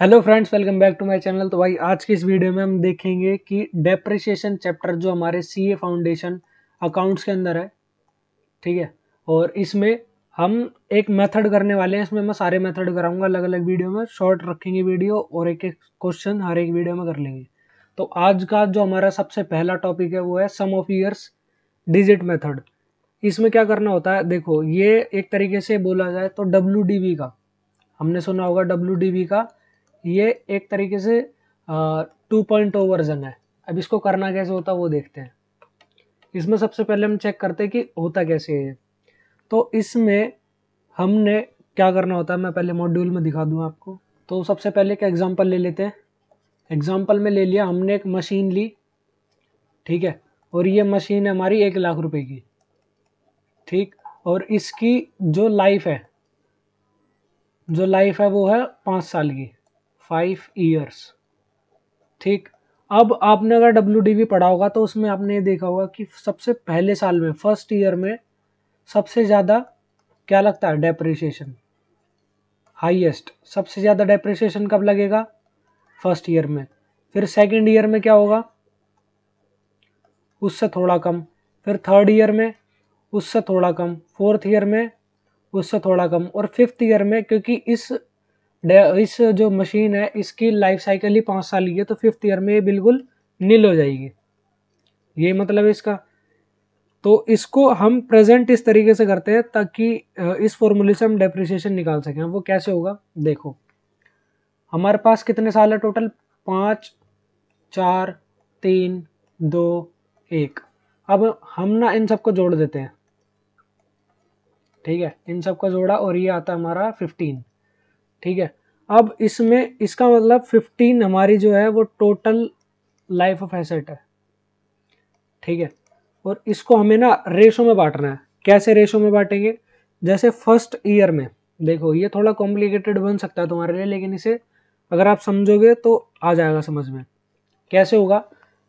hello friends welcome back to my channel तो भाई आज की इस वीडियो में हम देखेंगे कि डेप्रिसिएशन चैप्टर जो हमारे सीए फाउंडेशन अकाउंट्स के अंदर है ठीक है और इसमें हम एक मेथड करने वाले हैं इसमें मैं सारे मेथड कराऊंगा अलग अलग वीडियो में शॉर्ट रखेंगे वीडियो और एक एक क्वेश्चन हर एक वीडियो में कर लेंगे तो आज का जो हमारा सबसे पहला टॉपिक है वो है sum of years digit method इसमें क्या करना होता है देखो ये एक तरीके से बोला जाए तो डब्ल्यू का हमने सुना होगा डब्ल्यू का ये एक तरीके से टू पॉइंट वर्जन है अब इसको करना कैसे होता है वो देखते हैं इसमें सबसे पहले हम चेक करते हैं कि होता कैसे है ये तो इसमें हमने क्या करना होता है मैं पहले मॉड्यूल में दिखा दूँ आपको तो सबसे पहले एक एग्ज़ाम्पल ले लेते हैं एग्ज़ाम्पल में ले लिया हमने एक मशीन ली ठीक है और ये मशीन है हमारी एक लाख रुपए की ठीक और इसकी जो लाइफ है जो लाइफ है वो है पाँच साल की फाइव ईयर्स ठीक अब आपने अगर डब्ल्यू डी पढ़ा होगा तो उसमें आपने ये देखा होगा कि सबसे पहले साल में फर्स्ट ईयर में सबसे ज़्यादा क्या लगता है डेप्रिसिएशन हाईएस्ट सबसे ज़्यादा डेप्रिसिएशन कब लगेगा फर्स्ट ईयर में फिर सेकंड ईयर में क्या होगा उससे थोड़ा कम फिर थर्ड ईयर में उससे थोड़ा कम फोर्थ ईयर में उससे थोड़ा कम और फिफ्थ ईयर में क्योंकि इस इस जो मशीन है इसकी लाइफ साइकिल ही पाँच साल की है तो फिफ्थ ईयर में ये बिल्कुल नील हो जाएगी ये मतलब है इसका तो इसको हम प्रेजेंट इस तरीके से करते हैं ताकि इस फॉर्मूले से हम डेप्रिसिएशन निकाल सकें वो कैसे होगा देखो हमारे पास कितने साल है टोटल पाँच चार तीन दो एक अब हम ना इन सबको जोड़ देते हैं ठीक है इन सबका जोड़ा और ये आता हमारा फिफ्टीन ठीक है अब इसमें इसका मतलब फिफ्टीन हमारी जो है वो टोटल लाइफ ऑफ एसेट है ठीक है और इसको हमें ना रेशो में बांटना है कैसे रेशो में बांटेंगे जैसे फर्स्ट ईयर में देखो ये थोड़ा कॉम्प्लिकेटेड बन सकता है तुम्हारे लिए लेकिन इसे अगर आप समझोगे तो आ जाएगा समझ में कैसे होगा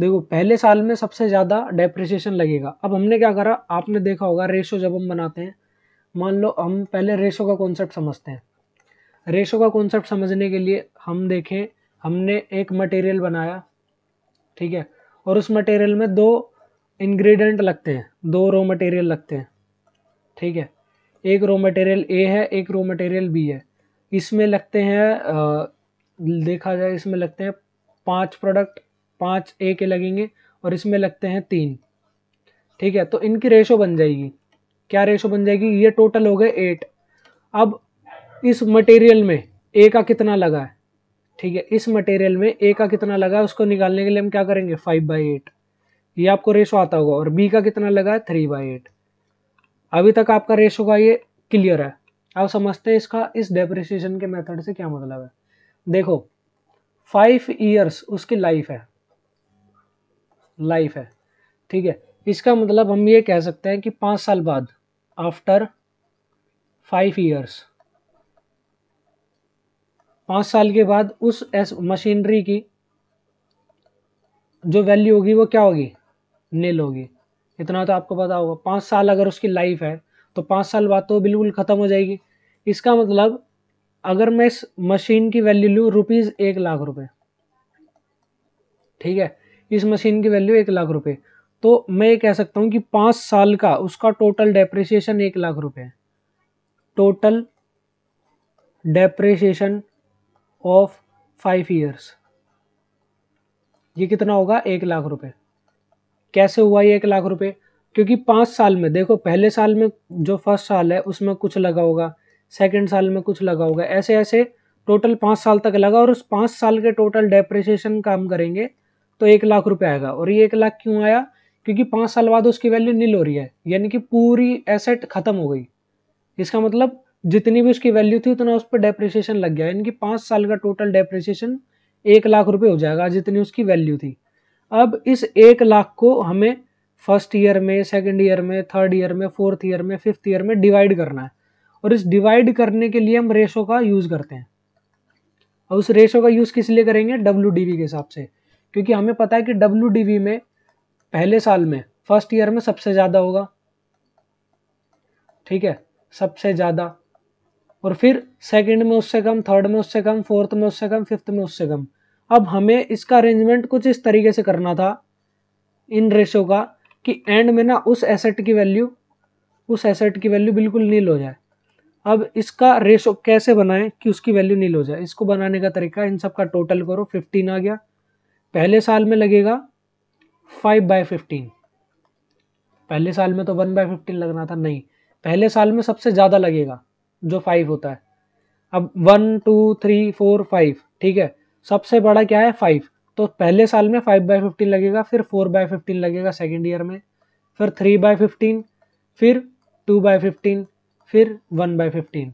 देखो पहले साल में सबसे ज़्यादा डेप्रिसिएशन लगेगा अब हमने क्या करा आपने देखा होगा रेशो जब हम बनाते हैं मान लो हम पहले रेशो का कॉन्सेप्ट समझते हैं रेशो का कॉन्सेप्ट समझने के लिए हम देखें हमने एक मटेरियल बनाया ठीक है और उस मटेरियल में दो इंग्रेडिएंट लगते हैं दो रॉ मटेरियल लगते हैं ठीक है एक रॉ मटेरियल ए है एक रॉ मटेरियल बी है इसमें लगते हैं देखा जाए इसमें लगते हैं पांच प्रोडक्ट पांच ए के लगेंगे और इसमें लगते हैं तीन ठीक है तो इनकी रेशो बन जाएगी क्या रेशो बन जाएगी ये टोटल हो गए एट अब इस मटेरियल में ए का कितना लगा है ठीक है इस मटेरियल में ए का कितना लगा है उसको निकालने के लिए हम क्या करेंगे फाइव बाई एट ये आपको रेशो आता होगा और बी का कितना लगा है थ्री बाई एट अभी तक आपका रेशो का ये क्लियर है आप समझते हैं इसका इस डेप्रिसिएशन के मेथड से क्या मतलब है देखो फाइव ईयर्स उसकी लाइफ है लाइफ है ठीक है इसका मतलब हम ये कह सकते हैं कि पाँच साल बाद आफ्टर फाइव ईयर्स पाँच साल के बाद उस एस मशीनरी की जो वैल्यू होगी वो क्या होगी नील होगी इतना तो आपको पता होगा पाँच साल अगर उसकी लाइफ है तो पाँच साल बाद तो बिल्कुल ख़त्म हो जाएगी इसका मतलब अगर मैं इस मशीन की वैल्यू लूँ रुपीज़ एक लाख रुपए ठीक है इस मशीन की वैल्यू एक लाख रुपए तो मैं ये कह सकता हूँ कि पाँच साल का उसका टोटल डेप्रिसिएशन एक लाख रुपए total depreciation of five years ये कितना होगा एक लाख रुपए कैसे हुआ ये एक लाख रुपए क्योंकि पाँच साल में देखो पहले साल में जो फर्स्ट साल है उसमें कुछ लगा होगा सेकेंड साल में कुछ लगा होगा ऐसे ऐसे टोटल पाँच साल तक लगा और उस पाँच साल के टोटल डेप्रिसिएशन काम करेंगे तो एक लाख रुपए आएगा और ये एक लाख क्यों आया क्योंकि पाँच साल बाद उसकी वैल्यू नील हो रही है यानी कि पूरी एसेट खत्म हो गई इसका मतलब जितनी भी उसकी वैल्यू थी उतना उस पर डेप्रिसिएशन लग गया यानी कि पाँच साल का टोटल डेप्रिसिएशन एक लाख रुपए हो जाएगा जितनी उसकी वैल्यू थी अब इस एक लाख को हमें फर्स्ट ईयर में सेकेंड ईयर में थर्ड ईयर में फोर्थ ईयर में फिफ्थ ईयर में डिवाइड करना है और इस डिवाइड करने के लिए हम रेशो का यूज़ करते हैं और उस रेशो का यूज़ किस लिए करेंगे डब्ल्यू के हिसाब से क्योंकि हमें पता है कि डब्ल्यू में पहले साल में फर्स्ट ईयर में सबसे ज़्यादा होगा ठीक है सबसे ज़्यादा और फिर सेकंड में उससे कम थर्ड में उससे कम फोर्थ में उससे कम फिफ्थ में उससे कम अब हमें इसका अरेंजमेंट कुछ इस तरीके से करना था इन रेशो का कि एंड में ना उस एसेट की वैल्यू उस एसेट की वैल्यू बिल्कुल नील हो जाए अब इसका रेशो कैसे बनाएं कि उसकी वैल्यू नील हो जाए इसको बनाने का तरीका इन सब का टोटल करो फिफ्टीन आ गया पहले साल में लगेगा फाइव बाय फिफ्टीन पहले साल में तो वन बाय फिफ्टीन लगना था नहीं पहले साल में सबसे ज़्यादा लगेगा जो फाइव होता है अब one two three four five ठीक है सबसे बड़ा क्या है फाइव तो पहले साल में फाइव बाई फिफ्टीन लगेगा फिर फोर बाई फिफ्टीन लगेगा सेकेंड ईयर में फिर थ्री बाई फिफ्टीन फिर टू बाई फिफ्टीन फिर वन बाई फिफ्टीन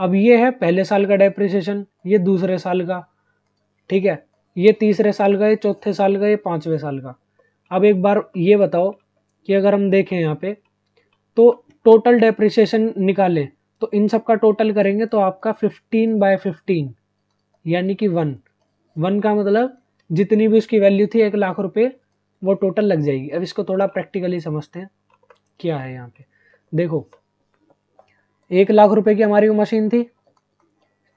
अब ये है पहले साल का डेप्रिसिएशन ये दूसरे साल का ठीक है ये तीसरे साल का ये चौथे साल का ये पाँचवें साल का अब एक बार ये बताओ कि अगर हम देखें यहाँ पे तो टोटल डेप्रिसिएशन निकालें तो इन सब का टोटल करेंगे तो आपका फिफ्टीन बाय फिफ्टीन यानी कि वन वन का मतलब जितनी भी उसकी वैल्यू थी एक लाख रुपये वो टोटल लग जाएगी अब इसको थोड़ा प्रैक्टिकली समझते हैं क्या है यहाँ पे देखो एक लाख रुपए की हमारी वो मशीन थी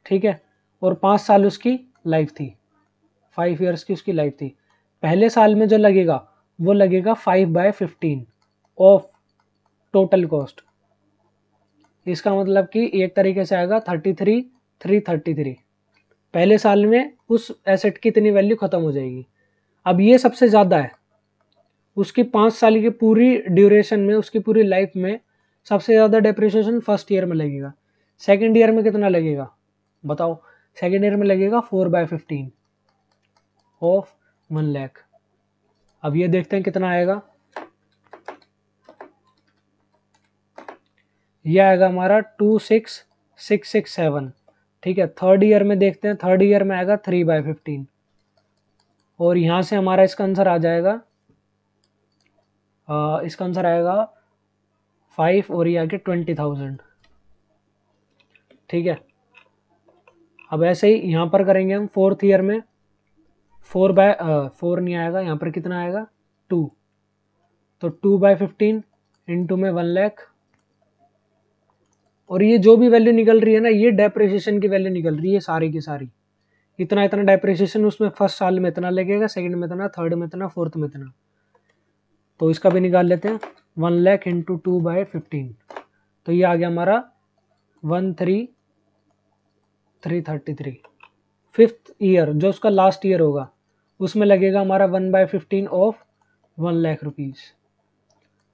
ठीक है और पाँच साल उसकी लाइफ थी फाइव ईयर्स की उसकी लाइफ थी पहले साल में जो लगेगा वो लगेगा five by fifteen of total cost इसका मतलब कि एक तरीके से आएगा thirty three three thirty three पहले साल में उस एसेट की इतनी वैल्यू ख़त्म हो जाएगी अब ये सबसे ज़्यादा है उसकी पाँच साल की पूरी ड्यूरेशन में उसकी पूरी लाइफ में सबसे ज़्यादा डिप्रिशिएशन फर्स्ट ईयर में लगेगा सेकेंड ईयर में कितना लगेगा बताओ सेकेंड ईयर में लगेगा four by fifteen of one lakh अब ये देखते हैं कितना आएगा ये आएगा हमारा two six six six seven ठीक है थर्ड ईयर में देखते हैं थर्ड ईयर में आएगा थ्री बाय फिफ्टीन और यहाँ से हमारा इसका आंसर आ जाएगा आ, इसका आंसर आएगा फाइव और ये आगे ट्वेंटी थाउजेंड ठीक है अब ऐसे ही यहाँ पर करेंगे हम फोर्थ ईयर में फोर बाय फोर नहीं आएगा यहाँ पर कितना आएगा टू तो टू बाय फिफ्टीन इंटू में वन लैख और ये जो भी वैल्यू निकल रही है ना ये डेप्रिसिएशन की वैल्यू निकल रही है सारी की सारी इतना इतना डेप्रिसिएशन उसमें फर्स्ट साल में इतना लगेगा सेकंड में इतना थर्ड में इतना फोर्थ में इतना तो इसका भी निकाल लेते हैं one lakh into two by fifteen तो ये आ गया हमारा one three three thirty three fifth year जो उसका लास्ट ईयर होगा उसमें लगेगा हमारा one by fifteen of one lakh rupees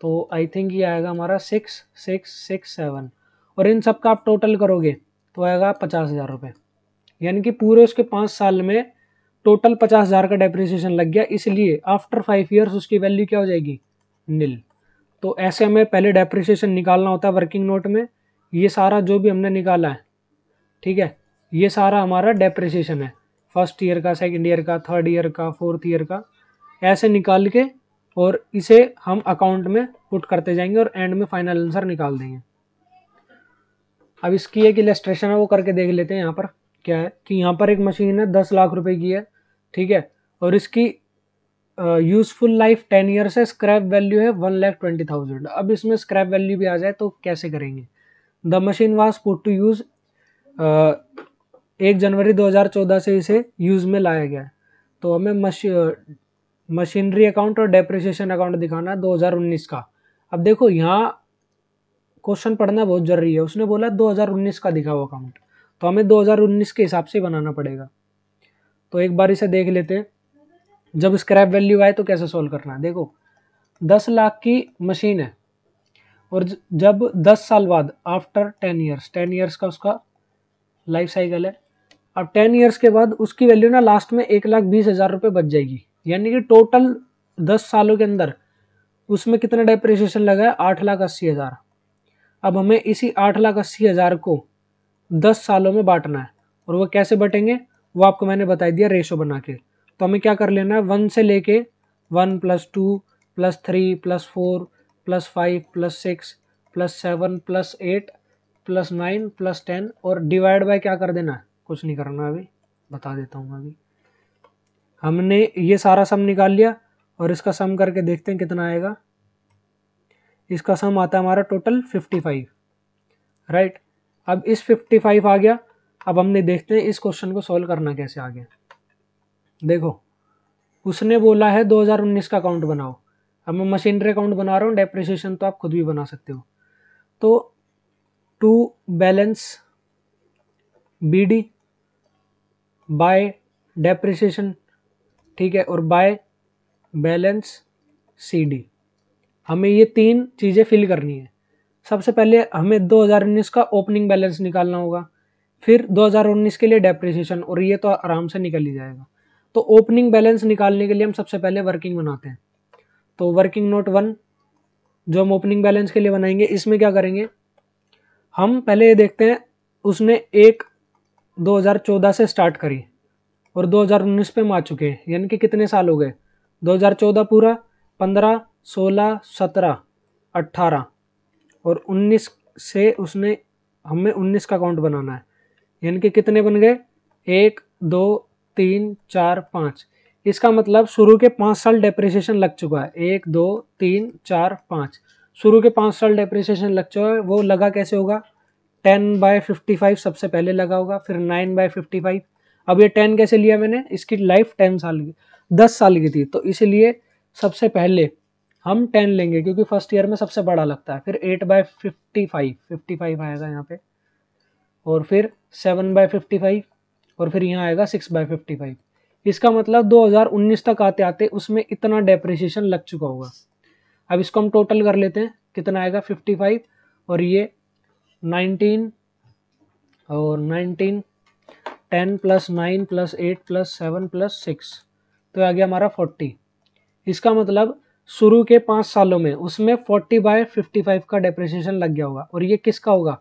तो आई थिंक ये आएगा हमारा सिक्स सिक्स सिक्स सेवन और इन सब का आप टोटल करोगे तो आएगा पचास हज़ार रुपये यानी कि पूरे उसके पाँच साल में टोटल पचास हज़ार का डेप्रिसिएशन लग गया इसलिए आफ्टर फाइव ईयर्स उसकी वैल्यू क्या हो जाएगी नील तो ऐसे हमें पहले डेप्रिसिएशन निकालना होता है वर्किंग नोट में ये सारा जो भी हमने निकाला है ठीक है ये सारा हमारा डेप्रिसिएशन है फर्स्ट ईयर का सेकेंड ईयर का थर्ड ईयर का फोर्थ ईयर का ऐसे निकाल के और इसे हम अकाउंट में पुट करते जाएंगे और एंड में फाइनल आंसर निकाल देंगे अब इसकी एक इलेस्ट्रेशन है वो करके देख लेते हैं यहाँ पर क्या है कि यहाँ पर एक मशीन है दस लाख रुपए की है ठीक है और इसकी यूज़फुल लाइफ टेन ईयर्स है स्क्रैप वैल्यू है वन लाख ट्वेंटी थाउजेंड अब इसमें स्क्रैप वैल्यू भी आ जाए तो कैसे करेंगे the machine was put to use एक जनवरी 2014 से इसे यूज़ में लाया गया है तो हमें मशी मशीनरी अकाउंट और डेप्रिसिएशन अकाउंट दिखाना है उन्नीस का अब देखो यहाँ क्वेश्चन पढ़ना बहुत ज़रूरी है उसने बोला 2019 का दिखा हुआ अकाउंट तो हमें 2019 के हिसाब से बनाना पड़ेगा तो एक बार इसे देख लेते हैं जब स्क्रैप वैल्यू आए तो कैसे सोल्व करना है देखो दस लाख की मशीन है और जब दस साल बाद after ten years ten years का उसका लाइफ साइकिल है अब टेन ईयर्स के बाद उसकी वैल्यू ना लास्ट में एक लाख बीस हज़ार रुपये बच जाएगी यानी कि टोटल दस सालों के अंदर उसमें कितना डेप्रिसिएशन लगा है आठ लाख अस्सी हज़ार अब हमें इसी आठ लाख अस्सी हज़ार को दस सालों में बांटना है और वो कैसे बटेंगे वो आपको मैंने बता दिया रेशो बना के तो हमें क्या कर लेना है वन से लेके one plus two plus three plus four plus five plus six plus seven plus eight plus nine plus ten और डिवाइड बाय क्या कर देना है कुछ नहीं करना अभी बता देता हूँ अभी हमने ये सारा सम निकाल लिया और इसका सम करके देखते हैं कितना आएगा इसका सम आता है हमारा टोटल फिफ्टी फाइव राइट अब इस फिफ्टी फाइव आ गया अब हमने देखते हैं इस क्वेश्चन को सॉल्व करना कैसे आ गया देखो उसने बोला है 2019 का अकाउंट बनाओ अब मैं मशीनरी अकाउंट बना रहा हूँ डेप्रिसिएशन तो आप खुद भी बना सकते हो तो to balance B D by depreciation ठीक है और बाय बैलेंस सी डी हमें ये तीन चीज़ें फिल करनी है सबसे पहले हमें 2019 का ओपनिंग बैलेंस निकालना होगा फिर 2019 के लिए डेप्रिसिएशन और ये तो आराम से निकल ही जाएगा तो ओपनिंग बैलेंस निकालने के लिए हम सबसे पहले वर्किंग बनाते हैं तो वर्किंग नोट वन जो हम ओपनिंग बैलेंस के लिए बनाएंगे इसमें क्या करेंगे हम पहले ये देखते हैं उसने एक 2014 से स्टार्ट करी और 2019 पे हम आ चुके हैं यानी कि कितने साल हो गए 2014 पूरा 15 सोलह सत्रह अट्ठारह और उन्नीस से उसने हमें उन्नीस का काउंट बनाना है यानी कि कितने बन गए एक दो तीन चार पाँच इसका मतलब शुरू के पाँच साल डेप्रिसिएशन लग चुका है एक दो तीन चार पाँच शुरू के पाँच साल डेप्रिसिएशन लग चुका है वो लगा कैसे होगा टेन बाय फिफ्टी फाइव सबसे पहले लगा होगा फिर नाइन बाय फिफ्टी फाइव अब ये टेन कैसे लिया मैंने इसकी लाइफ टेन साल की दस साल की थी तो इसलिए सबसे पहले हम टेन लेंगे क्योंकि फर्स्ट ईयर में सबसे बड़ा लगता है फिर eight by fifty five fifty five आएगा यहाँ पे और फिर सेवन बाय फिफ्टी फाइव और फिर यहाँ आएगा सिक्स बाय फिफ्टी फाइव इसका मतलब 2019 तक आते आते उसमें इतना डेप्रिसिएशन लग चुका होगा अब इसको हम टोटल कर लेते हैं कितना आएगा 55 और ये 19 और 19 10 plus nine plus eight plus seven plus six तो आ गया हमारा 40 इसका मतलब शुरू के पाँच सालों में उसमें फोर्टी बाय फिफ्टी फाइव का डेप्रिसिएशन लग गया होगा और ये किसका होगा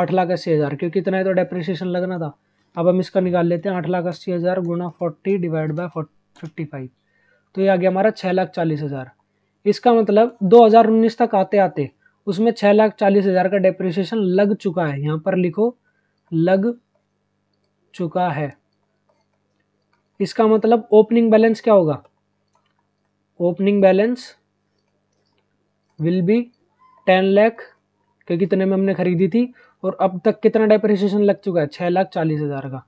आठ लाख अस्सी हज़ार क्योंकि इतना ही तो डेप्रिसिएशन लगना था अब हम इसका निकाल लेते हैं आठ लाख अस्सी हज़ार गुना forty divide by fifty five तो ये आ गया हमारा छः लाख चालीस हज़ार इसका मतलब दो हज़ार उन्नीस तक आते आते उसमें छः लाख चालीस हज़ार का डेप्रिसिएशन लग चुका है यहाँ पर लिखो लग चुका है इसका मतलब ओपनिंग बैलेंस क्या होगा opening balance will be ten lakh के कितने में हमने खरीदी थी और अब तक कितना डेप्रिसिएशन लग चुका है छः लाख चालीस हज़ार का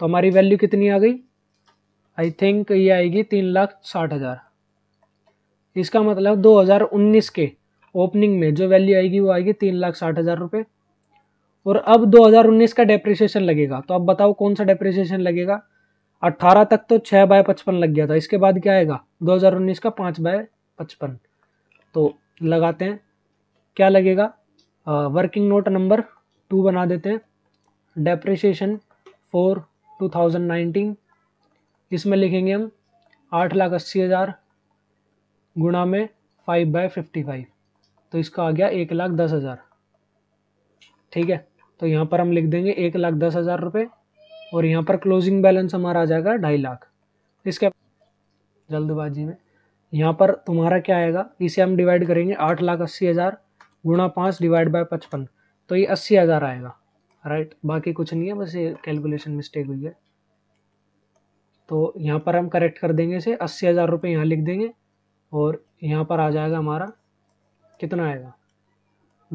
तो हमारी वैल्यू कितनी आ गई आई थिंक ये आएगी तीन लाख साठ हज़ार इसका मतलब 2019 के ओपनिंग में जो वैल्यू आएगी वो आएगी तीन लाख साठ हज़ार रुपये और अब 2019 का डेप्रिसिएशन लगेगा तो अब बताओ कौन सा डेप्रिसिएशन लगेगा अट्ठारह तक तो छः बाय पचपन लग गया था इसके बाद क्या आएगा दो हज़ार उन्नीस का पाँच बाय पचपन तो लगाते हैं क्या लगेगा आ, वर्किंग नोट नंबर टू बना देते हैं depreciation for two thousand nineteen इसमें लिखेंगे हम आठ लाख अस्सी हज़ार गुणा में फाइव बाय फिफ्टी फाइव तो इसका आ गया एक लाख दस हज़ार ठीक है तो यहाँ पर हम लिख देंगे एक लाख दस हज़ार रुपये और यहाँ पर क्लोजिंग बैलेंस हमारा आ जाएगा ढाई लाख इसके जल्दबाजी में यहाँ पर तुम्हारा क्या आएगा इसे हम डिवाइड करेंगे आठ लाख अस्सी हज़ार गुणा पाँच डिवाइड बाय पचपन तो ये अस्सी हज़ार आएगा राइट बाकी कुछ नहीं है बस ये कैलकुलेशन मिस्टेक हुई है तो यहाँ पर हम करेक्ट कर देंगे इसे अस्सी हज़ार रुपये यहाँ लिख देंगे और यहाँ पर आ जाएगा हमारा कितना आएगा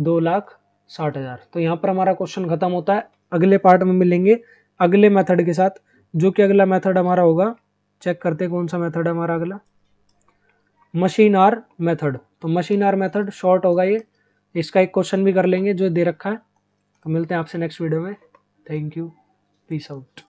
दो लाख साठ हज़ार तो यहाँ पर हमारा क्वेश्चन ख़त्म होता है अगले पार्ट में मिलेंगे अगले मेथड के साथ जो कि अगला मेथड हमारा होगा चेक करते कौन सा मेथड है हमारा अगला मशीन आर मेथड तो मशीन आर मेथड शॉर्ट होगा ये इसका एक क्वेश्चन भी कर लेंगे जो दे रखा है तो मिलते हैं आपसे नेक्स्ट वीडियो में थैंक यू पीस आउट